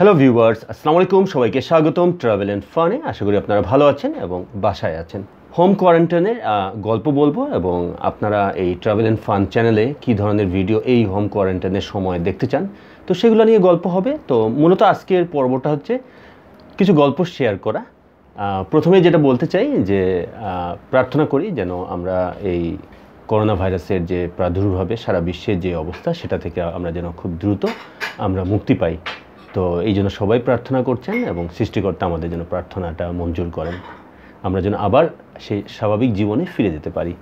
hello viewers আসসালামু আলাইকুম সবাইকে স্বাগতম ট্রাভেল অ্যান্ড ফানে আশা করি আপনারা ভালো আছেন এবং বাসায় আছেন হোম কোয়ারেন্টাইনের গল্প বলবো এবং আপনারা এই ট্রাভেল অ্যান্ড ফান চ্যানেলে কী ধরনের ভিডিও এই হোম কোয়ারেন্টাইনের সময় দেখতে চান তো সেগুলো নিয়ে গল্প হবে তো মূলত আজকের পর্বটা হচ্ছে কিছু গল্প শেয়ার করা প্রথমে যেটা বলতে চাই যে প্রার্থনা করি যেন আমরা এই করোনা ভাইরাসের যে প্রাদুর্ভাবে সারা বিশ্বের যে অবস্থা সেটা থেকে আমরা যেন খুব দ্রুত আমরা মুক্তি পাই তো এই জন্য সবাই প্রার্থনা করছেন এবং সৃষ্টিকর্তা আমাদের জন্য প্রার্থনাটা মঞ্জুর করেন আমরা যেন আবার সেই স্বাভাবিক জীবনে ফিরে যেতে পারি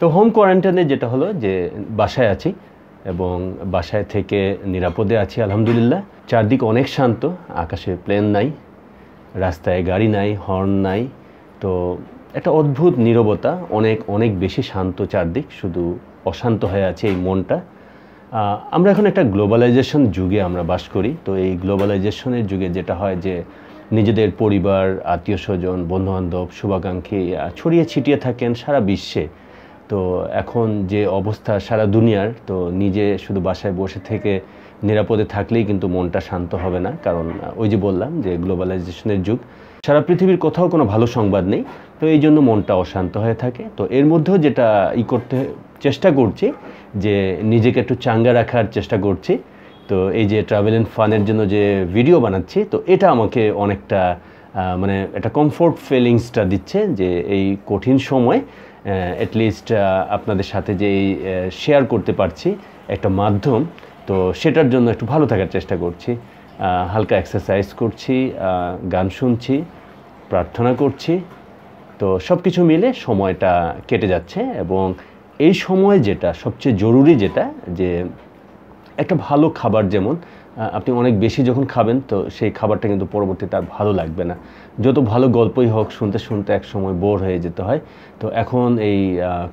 তো হোম কোয়ারেন্টাইনে যেটা হলো যে বাসায় আছি এবং বাসায় থেকে নিরাপদে আছি আলহামদুলিল্লাহ চারদিক অনেক শান্ত আকাশে প্লেন নাই রাস্তায় গাড়ি নাই হর্ন নাই তো একটা অদ্ভুত নীরবতা অনেক অনেক বেশি শান্ত চারদিক শুধু অশান্ত হয়ে আছে এই মনটা আমরা এখন একটা গ্লোবালাইজেশন যুগে আমরা বাস করি তো এই গ্লোবালাইজেশনের যুগে যেটা হয় যে নিজেদের পরিবার আত্মীয় স্বজন বন্ধুবান্ধব শুভাকাঙ্ক্ষী ছড়িয়ে ছিটিয়ে থাকেন সারা বিশ্বে তো এখন যে অবস্থা সারা দুনিয়ার তো নিজে শুধু বাসায় বসে থেকে নিরাপদে থাকলেই কিন্তু মনটা শান্ত হবে না কারণ ওই যে বললাম যে গ্লোবালাইজেশনের যুগ সারা পৃথিবীর কোথাও কোনো ভালো সংবাদ নেই তো এই জন্য মনটা অশান্ত হয়ে থাকে তো এর মধ্যেও যেটা ই করতে চেষ্টা করছি যে নিজেকে একটু চাঙ্গা রাখার চেষ্টা করছি তো এই যে ট্রাভেল অ্যান্ড ফানের জন্য যে ভিডিও বানাচ্ছি তো এটা আমাকে অনেকটা মানে একটা কমফোর্ট ফিলিংসটা দিচ্ছে যে এই কঠিন সময় অ্যাটলিস্ট আপনাদের সাথে যে শেয়ার করতে পারছি একটা মাধ্যম তো সেটার জন্য একটু ভালো থাকার চেষ্টা করছি হালকা এক্সারসাইজ করছি গান শুনছি প্রার্থনা করছি তো সব কিছু মিলে সময়টা কেটে যাচ্ছে এবং এই সময় যেটা সবচেয়ে জরুরি যেটা যে একটা ভালো খাবার যেমন আপনি অনেক বেশি যখন খাবেন তো সেই খাবারটা কিন্তু পরবর্তীতে আর ভালো লাগবে না যত ভালো গল্পই হোক শুনতে শুনতে এক সময় বোর হয়ে যেতে হয় তো এখন এই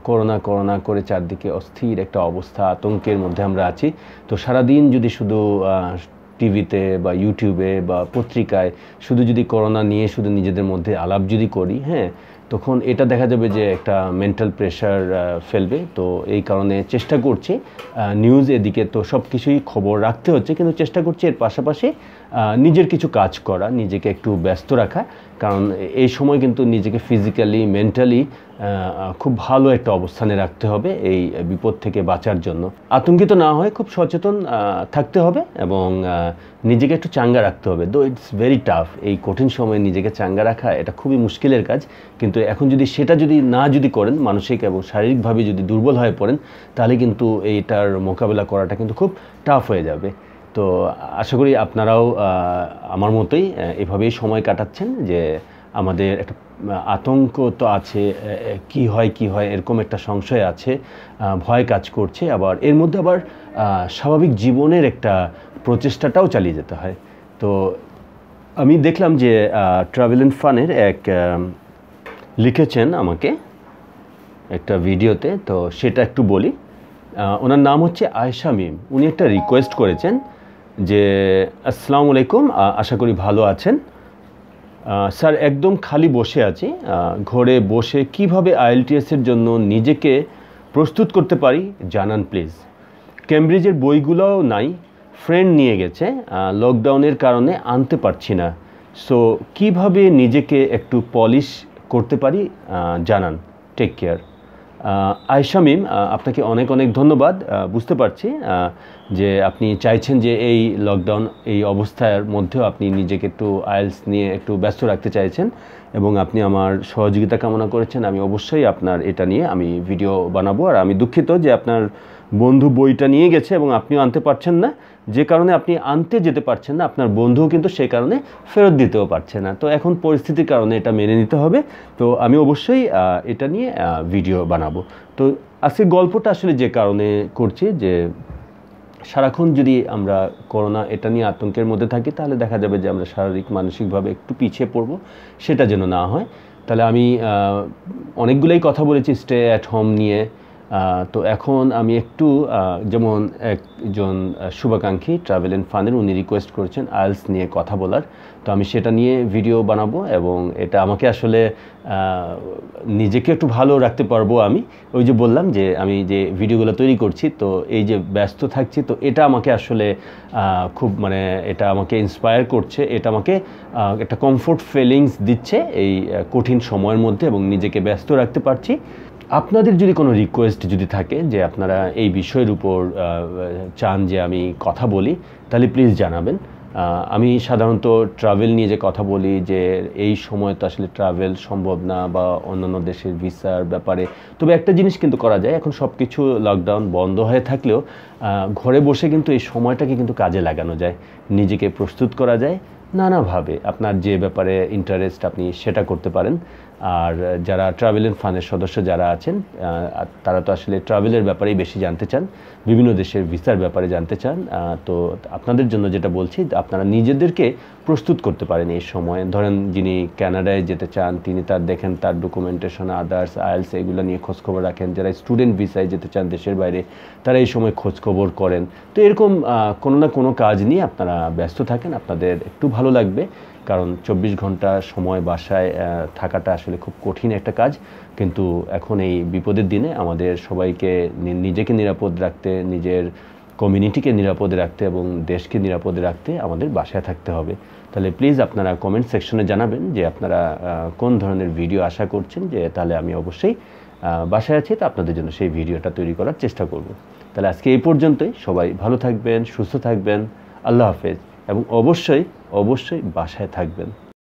করোনা করোনা করে চারদিকে অস্থির একটা অবস্থা আতঙ্কের মধ্যে আমরা আছি তো সারাদিন যদি শুধু টিভিতে বা ইউটিউবে বা পত্রিকায় শুধু যদি করোনা নিয়ে শুধু নিজেদের মধ্যে আলাপ যদি করি হ্যাঁ তখন এটা দেখা যাবে যে একটা মেন্টাল প্রেশার ফেলবে তো এই কারণে চেষ্টা করছি নিউজ এদিকে তো সব কিছুই খবর রাখতে হচ্ছে কিন্তু চেষ্টা করছি এর পাশাপাশি নিজের কিছু কাজ করা নিজেকে একটু ব্যস্ত রাখা কারণ এই সময় কিন্তু নিজেকে ফিজিক্যালি মেন্টালি খুব ভালো একটা অবস্থানে রাখতে হবে এই বিপদ থেকে বাঁচার জন্য আতঙ্কিত না হয়ে খুব সচেতন থাকতে হবে এবং নিজেকে একটু চাঙ্গা রাখতে হবে দো ইটস ভেরি টাফ এই কঠিন সময়ে নিজেকে চাঙ্গা রাখা এটা খুবই মুশকিলের কাজ কিন্তু এখন যদি সেটা যদি না যদি করেন মানসিক এবং শারীরিকভাবে যদি দুর্বল হয়ে পড়েন তাহলে কিন্তু এইটার মোকাবেলা করাটা কিন্তু খুব টাফ হয়ে যাবে তো আশা করি আপনারাও আমার মতোই এভাবেই সময় কাটাচ্ছেন যে আমাদের একটা আতঙ্ক তো আছে কি হয় কি হয় এরকম একটা সংশয় আছে ভয় কাজ করছে আবার এর মধ্যে আবার স্বাভাবিক জীবনের একটা প্রচেষ্টাটাও চালিয়ে যেতে হয় তো আমি দেখলাম যে ট্রাভেল অ্যান্ড ফানের এক লিখেছেন আমাকে একটা ভিডিওতে তো সেটা একটু বলি ওনার নাম হচ্ছে আয়সা মিম উনি একটা রিকোয়েস্ট করেছেন যে আসসালামু আলাইকুম আশা করি ভালো আছেন স্যার একদম খালি বসে আছি ঘরে বসে কিভাবে আইএলটিএসের জন্য নিজেকে প্রস্তুত করতে পারি জানান প্লিজ কেমব্রিজের বইগুলোও নাই ফ্রেন্ড নিয়ে গেছে লকডাউনের কারণে আনতে পারছি না সো কিভাবে নিজেকে একটু পলিশ করতে পারি জানান টেক কেয়ার আয়শামিম আপনাকে অনেক অনেক ধন্যবাদ বুঝতে পারছি যে আপনি চাইছেন যে এই লকডাউন এই অবস্থার মধ্যেও আপনি নিজেকে একটু আয়েলস নিয়ে একটু ব্যস্ত রাখতে চাইছেন এবং আপনি আমার সহযোগিতা কামনা করেছেন আমি অবশ্যই আপনার এটা নিয়ে আমি ভিডিও বানাবো আর আমি দুঃখিত যে আপনার বন্ধু বইটা নিয়ে গেছে এবং আপনিও আনতে পারছেন না যে কারণে আপনি আনতে যেতে পারছেন না আপনার বন্ধুও কিন্তু সেই কারণে ফেরত দিতেও পারছে না তো এখন পরিস্থিতির কারণে এটা মেনে নিতে হবে তো আমি অবশ্যই এটা নিয়ে ভিডিও বানাবো তো আজকে গল্পটা আসলে যে কারণে করছি যে সারাক্ষণ যদি আমরা করোনা এটা নিয়ে আতঙ্কের মধ্যে থাকি তাহলে দেখা যাবে যে আমরা শারীরিক মানসিকভাবে একটু পিছিয়ে পড়ব সেটা যেন না হয় তাহলে আমি অনেকগুলোই কথা বলেছি স্টে অ্যাট হোম নিয়ে তো এখন আমি একটু যেমন একজন শুভাকাঙ্ক্ষী ট্রাভেল অ্যান্ড ফানের উনি রিকোয়েস্ট করেছেন আইলস নিয়ে কথা বলার তো আমি সেটা নিয়ে ভিডিও বানাবো এবং এটা আমাকে আসলে নিজেকে একটু ভালো রাখতে পারবো আমি ওই যে বললাম যে আমি যে ভিডিওগুলো তৈরি করছি তো এই যে ব্যস্ত থাকছি তো এটা আমাকে আসলে খুব মানে এটা আমাকে ইন্সপায়ার করছে এটা আমাকে একটা কমফোর্ট ফিলিংস দিচ্ছে এই কঠিন সময়ের মধ্যে এবং নিজেকে ব্যস্ত রাখতে পারছি আপনাদের যদি কোনো রিকোয়েস্ট যদি থাকে যে আপনারা এই বিষয়ের উপর চান যে আমি কথা বলি তাহলে প্লিজ জানাবেন আমি সাধারণত ট্রাভেল নিয়ে যে কথা বলি যে এই সময় তো আসলে ট্রাভেল সম্ভব না বা অন্যান্য দেশের ভিসার ব্যাপারে তবে একটা জিনিস কিন্তু করা যায় এখন সব কিছু লকডাউন বন্ধ হয়ে থাকলেও ঘরে বসে কিন্তু এই সময়টাকে কিন্তু কাজে লাগানো যায় নিজেকে প্রস্তুত করা যায় নানাভাবে আপনার যে ব্যাপারে ইন্টারেস্ট আপনি সেটা করতে পারেন আর যারা ট্রাভেল অ্যান্ড ফানের সদস্য যারা আছেন তারা তো আসলে ট্রাভেলের ব্যাপারেই বেশি জানতে চান বিভিন্ন দেশের ভিসার ব্যাপারে জানতে চান তো আপনাদের জন্য যেটা বলছি আপনারা নিজেদেরকে প্রস্তুত করতে পারেন এই সময় ধরেন যিনি ক্যানাডায় যেতে চান তিনি তার দেখেন তার ডকুমেন্টেশন আদার্স আয়েলস এগুলো নিয়ে খোঁজখবর রাখেন যারা স্টুডেন্ট ভিসায় যেতে চান দেশের বাইরে তারা এই সময় খোঁজখবর করেন তো এরকম কোনো না কোনো কাজ নিয়ে আপনারা ব্যস্ত থাকেন আপনাদের একটু ভালো ভালো লাগবে কারণ চব্বিশ ঘন্টা সময় বাসায় থাকাটা আসলে খুব কঠিন একটা কাজ কিন্তু এখন এই বিপদের দিনে আমাদের সবাইকে নিজেকে নিরাপদ রাখতে নিজের কমিউনিটিকে নিরাপদে রাখতে এবং দেশকে নিরাপদে রাখতে আমাদের বাসায় থাকতে হবে তাহলে প্লিজ আপনারা কমেন্ট সেকশনে জানাবেন যে আপনারা কোন ধরনের ভিডিও আশা করছেন যে তাহলে আমি অবশ্যই বাসায় আছি তা আপনাদের জন্য সেই ভিডিওটা তৈরি করার চেষ্টা করব তাহলে আজকে এই পর্যন্তই সবাই ভালো থাকবেন সুস্থ থাকবেন আল্লাহ হাফেজ এবং অবশ্যই অবশ্যই বাসায় থাকবেন